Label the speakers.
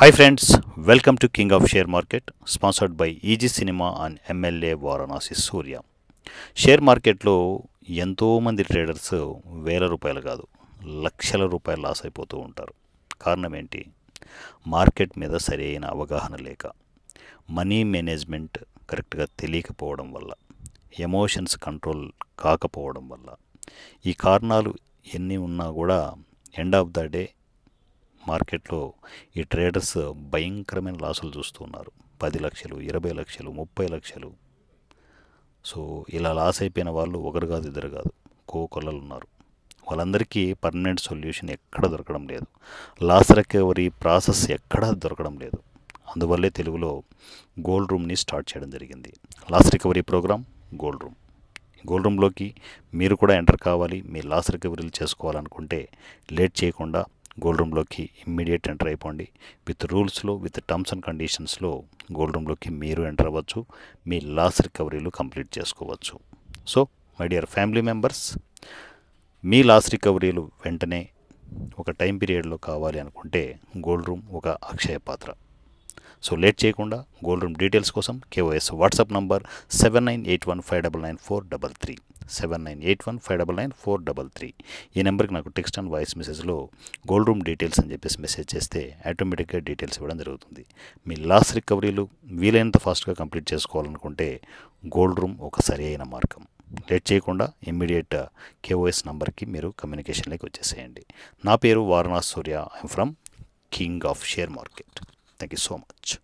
Speaker 1: hi friends welcome to king of share market sponsored by easy cinema and MLA Varanasi Surya share మార్కెట్లో ఎంతోమంది traders వేల రూపాయలు కాదు లక్షల రూపాయలు లాస్ అయిపోతూ ఉంటారు కారణం ఏంటి మార్కెట్ మీద సరైన అవగాహన లేక మనీ మేనేజ్మెంట్ కరెక్ట్గా తెలియకపోవడం వల్ల ఎమోషన్స్ కంట్రోల్ కాకపోవడం వల్ల ఈ కారణాలు ఎన్ని ఉన్నా కూడా ఎండ్ ఆఫ్ ద డే మార్కెట్లో ఈ ట్రేడర్స్ భయంకరమైన లాసులు చూస్తున్నారు పది లక్షలు ఇరవై లక్షలు ముప్పై లక్షలు సో ఇలా లాస్ అయిపోయిన వాళ్ళు ఒకరు కాదు ఇద్దరు కాదు కోకొల్లలు ఉన్నారు వాళ్ళందరికీ పర్మనెంట్ సొల్యూషన్ ఎక్కడ దొరకడం లేదు లాస్ రికవరీ ప్రాసెస్ ఎక్కడ దొరకడం లేదు అందువల్లే తెలుగులో గోల్డ్ రూమ్ని స్టార్ట్ చేయడం జరిగింది loss recovery program gold room gold రూమ్లోకి మీరు కూడా ఎంటర్ కావాలి మీ లాస్ రికవరీలు చేసుకోవాలనుకుంటే లేట్ చేయకుండా గోల్డ్ రూమ్లోకి ఇమ్మీడియట్ ఎంటర్ అయిపోండి విత్ రూల్స్లో విత్ టర్మ్స్ అండ్ కండిషన్స్లో గోల్డ్ రూమ్లోకి మీరు ఎంటర్ అవ్వచ్చు మీ లాస్ రికవరీలు కంప్లీట్ చేసుకోవచ్చు so my dear family members మీ లాస్ రికవరీలు వెంటనే ఒక టైం పీరియడ్లో కావాలి అనుకుంటే గోల్డ్ రూమ్ ఒక అక్షయ పాత్ర సో లేట్ చేయకుండా గోల్డ్ రూమ్ డీటెయిల్స్ కోసం కేవైఎస్ WhatsApp number seven nine eight one five double nine four double three seven nine eight one five double nine four double three ఈ నెంబర్కి నాకు టెక్స్ట్ అండ్ వాయిస్ మెసేజ్లో గోల్డ్ రూమ్ డీటెయిల్స్ అని చెప్పేసి message చేస్తే ఆటోమేటిక్గా డీటెయిల్స్ ఇవ్వడం జరుగుతుంది మీ లాస్ట్ రికవరీలు వీలైనంత ఫాస్ట్గా కంప్లీట్ చేసుకోవాలనుకుంటే గోల్డ్ రూమ్ ఒక సరి అయిన మార్గం లేట్ చేయకుండా ఇమ్మీడియట్ కేఓఎస్ uh, నంబర్కి మీరు కమ్యూనికేషన్లోకి వచ్చేసేయండి నా పేరు Varanasi Surya I'm from king of share market thank you so much